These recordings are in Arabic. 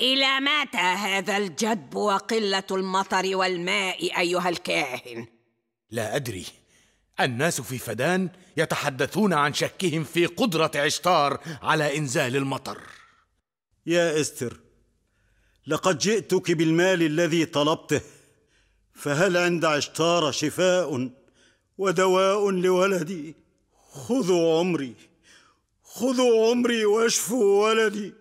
إلى متى هذا الجدب وقلة المطر والماء أيها الكاهن؟ لا أدري الناس في فدان يتحدثون عن شكهم في قدرة عشتار على إنزال المطر يا استر لقد جئتك بالمال الذي طلبته فهل عند عشتار شفاء ودواء لولدي خذوا عمري خذوا عمري واشفوا ولدي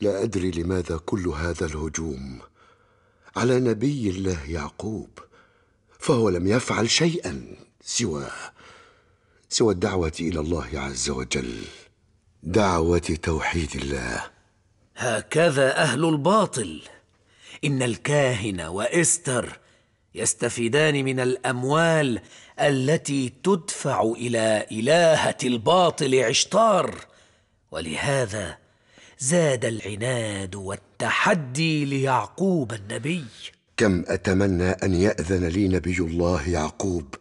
لا ادري لماذا كل هذا الهجوم على نبي الله يعقوب فهو لم يفعل شيئا سوى سوى الدعوه الى الله عز وجل دعوه توحيد الله هكذا اهل الباطل ان الكاهن واستر يستفيدان من الاموال التي تدفع الى الهه الباطل عشتار ولهذا زاد العناد والتحدي ليعقوب النبي كم اتمنى ان ياذن لي نبي الله يعقوب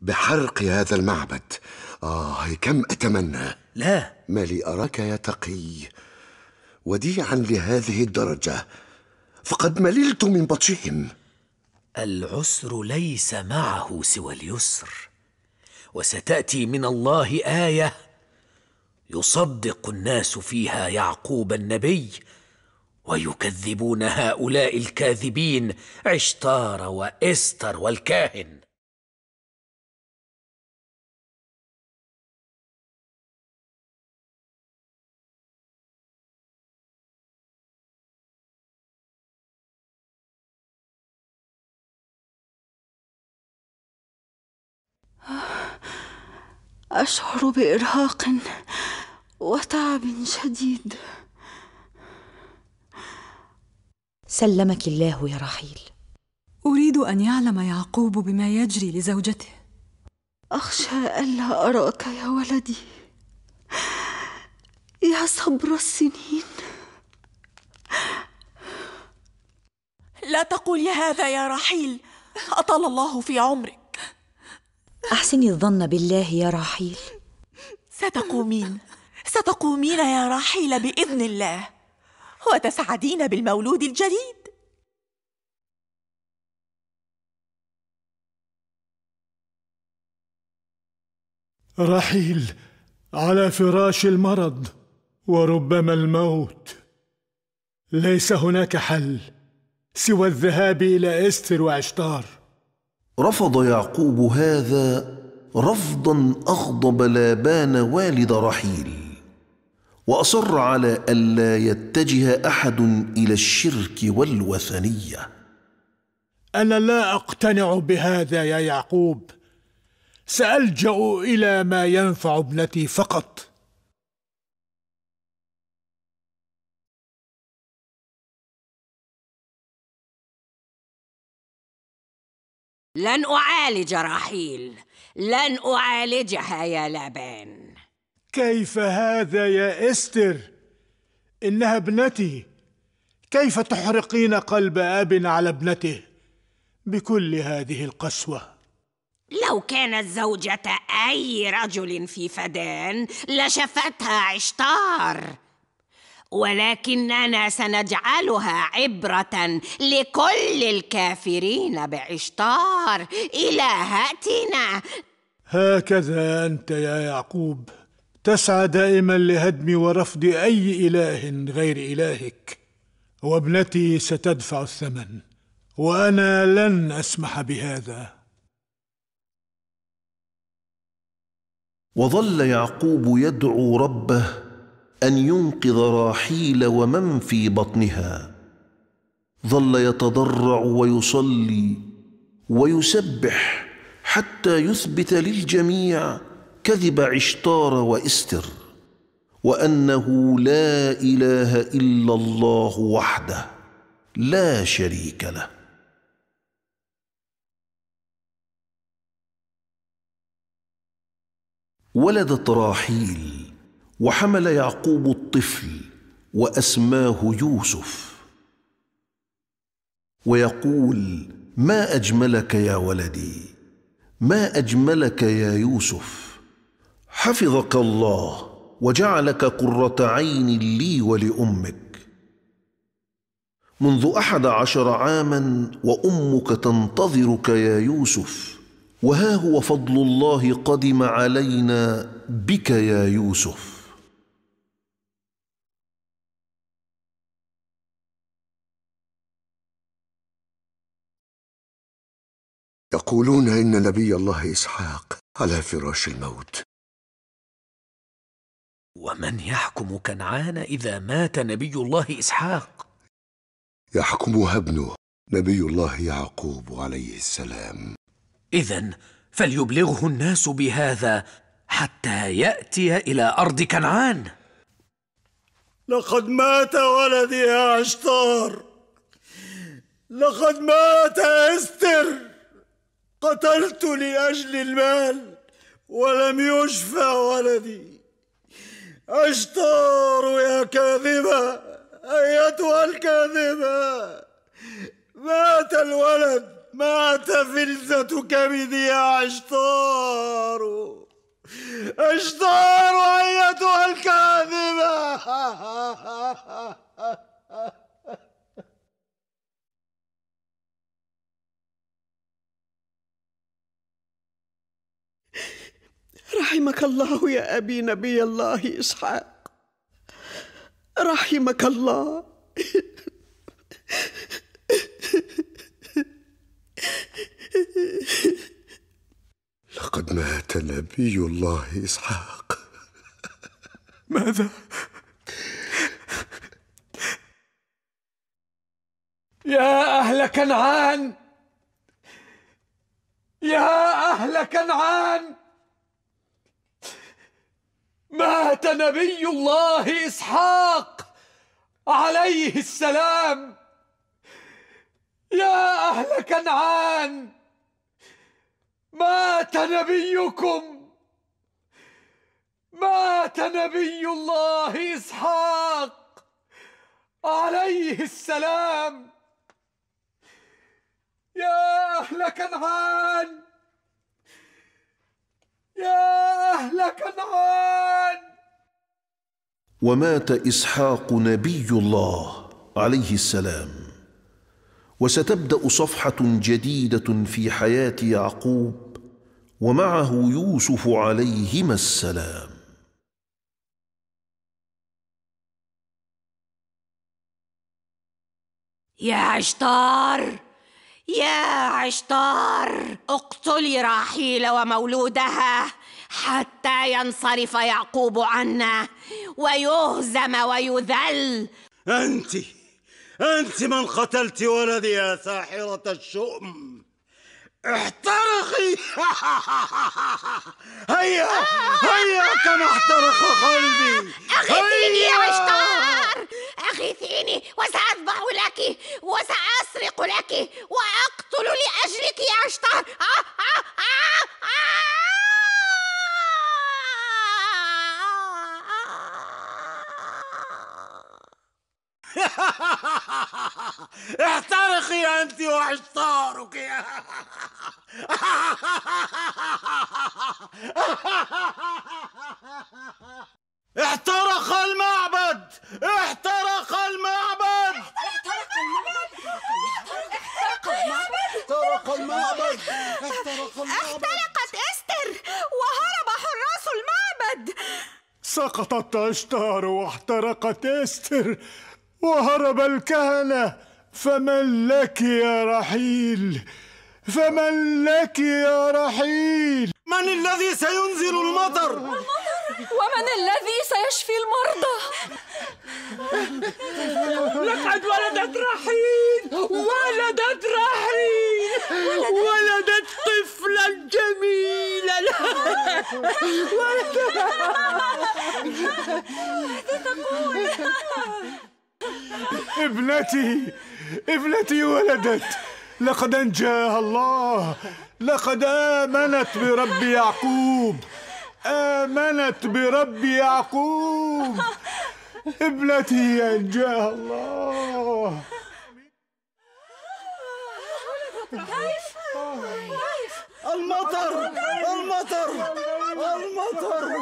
بحرق هذا المعبد اه كم اتمنى لا ما لي اراك يا تقي وديعا لهذه الدرجه فقد مللت من بطشهم العسر ليس معه سوى اليسر وستاتي من الله ايه يصدق الناس فيها يعقوب النبي ويكذبون هؤلاء الكاذبين عشتار واستر والكاهن أشعر بإرهاق وتعب شديد سلمك الله يا رحيل أريد أن يعلم يعقوب بما يجري لزوجته أخشى ألا أراك يا ولدي يا صبر السنين لا تقولي هذا يا رحيل أطال الله في عمرك أحسني الظن بالله يا رحيل ستقومين ستقومين يا راحيل باذن الله وتسعدين بالمولود الجديد رحيل على فراش المرض وربما الموت ليس هناك حل سوى الذهاب الى استر وعشتار رفض يعقوب هذا رفضا اغضب لابان والد رحيل واصر على الا يتجه احد الى الشرك والوثنيه انا لا اقتنع بهذا يا يعقوب سالجا الى ما ينفع ابنتي فقط لن اعالج رحيل لن اعالجها يا لابان كيف هذا يا استر انها ابنتي كيف تحرقين قلب اب على ابنته بكل هذه القسوه لو كانت زوجة أي رجل في فدان لشفتها عشتار ولكننا سنجعلها عبرة لكل الكافرين بعشتار إلهتنا هكذا أنت يا يعقوب تسعى دائما لهدم ورفض اي اله غير الهك وابنتي ستدفع الثمن وانا لن اسمح بهذا وظل يعقوب يدعو ربه ان ينقذ راحيل ومن في بطنها ظل يتضرع ويصلي ويسبح حتى يثبت للجميع كذب عشتار واستر وانه لا اله الا الله وحده لا شريك له ولدت راحيل وحمل يعقوب الطفل واسماه يوسف ويقول ما اجملك يا ولدي ما اجملك يا يوسف حفظك الله وجعلك قرة عين لي ولأمك منذ أحد عشر عاما وأمك تنتظرك يا يوسف وها هو فضل الله قدم علينا بك يا يوسف يقولون إن نبي الله إسحاق على فراش الموت ومن يحكم كنعان اذا مات نبي الله اسحاق يحكمها ابنه نبي الله يعقوب عليه السلام اذا فليبلغه الناس بهذا حتى ياتي الى ارض كنعان لقد مات ولدي يا عشتار لقد مات استر قتلت لاجل المال ولم يشفى ولدي أشطار يا كاذبة أيتها الكاذبة مات الولد مات فلذة كبدي يا عشطار عشطار رحمك الله يا أبي نبي الله إسحاق رحمك الله لقد مات نبي الله إسحاق ماذا؟ يا أهل كنعان يا أهل كنعان مات نبي الله إسحاق عليه السلام يا أهل كنعان مات نبيكم مات نبي الله إسحاق عليه السلام يا أهل كنعان يا أهل كنعان ومات إسحاق نبي الله عليه السلام وستبدأ صفحة جديدة في حياة يعقوب ومعه يوسف عليهما السلام يا عشتار يا عشتار اقتلي راحيل ومولودها حتى ينصرف يعقوب عنا ويهزم ويذل انت انت من قتلت ولدي يا ساحره الشؤم احترقي هيا هيا كما احترق قلبي أغثيني يا عشتار أغثيني وسأذبح لك وسأسرق لك وأقتل لأجلك يا عشتار آه، آه، آه، احترقي انت وعشتارك احترق المعبد احترق المعبد احترق المعبد احترق المعبد احترق احترق المعبد المعبد احترقت استر وهرب حراس المعبد سقطت اشتار واحترقت استر وهرب الكهنه فمن لك يا رحيل فمن لك يا رحيل من الذي سينزل المطر ومن الذي سيشفي المرضى لقد ولدت رحيل ولدت رحيل ولدت طفلا جميلا ولدت ماذا تقول ابنتي ابنتي ولدت لقد أنجاها الله لقد آمنت برب يعقوب آمنت برب يعقوب ابنتي أنجاها الله المطر المطر المطر المطر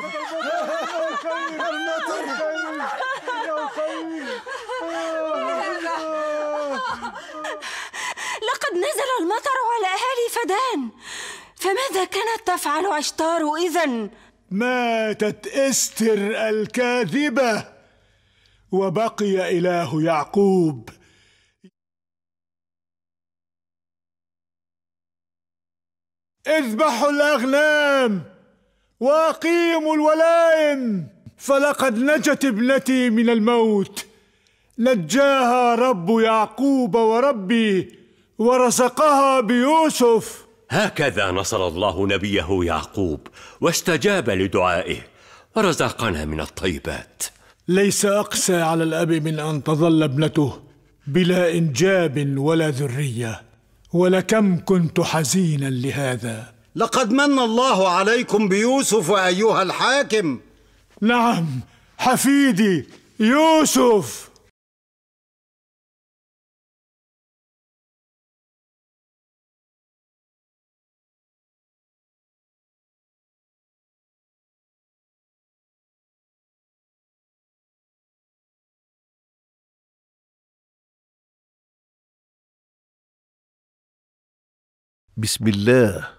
المطر يا لقد نزل المطر على أهالي فدان فماذا كانت تفعل عشتار إذا؟ ماتت إستر الكاذبة وبقي إله يعقوب اذبحوا الأغنام وأقيموا الولائم فلقد نجت ابنتي من الموت نجاها رب يعقوب وربي ورزقها بيوسف هكذا نصر الله نبيه يعقوب واستجاب لدعائه ورزقنا من الطيبات ليس اقسى على الاب من ان تظل ابنته بلا انجاب ولا ذريه ولكم كنت حزينا لهذا لقد من الله عليكم بيوسف ايها الحاكم نعم حفيدي يوسف Bismillah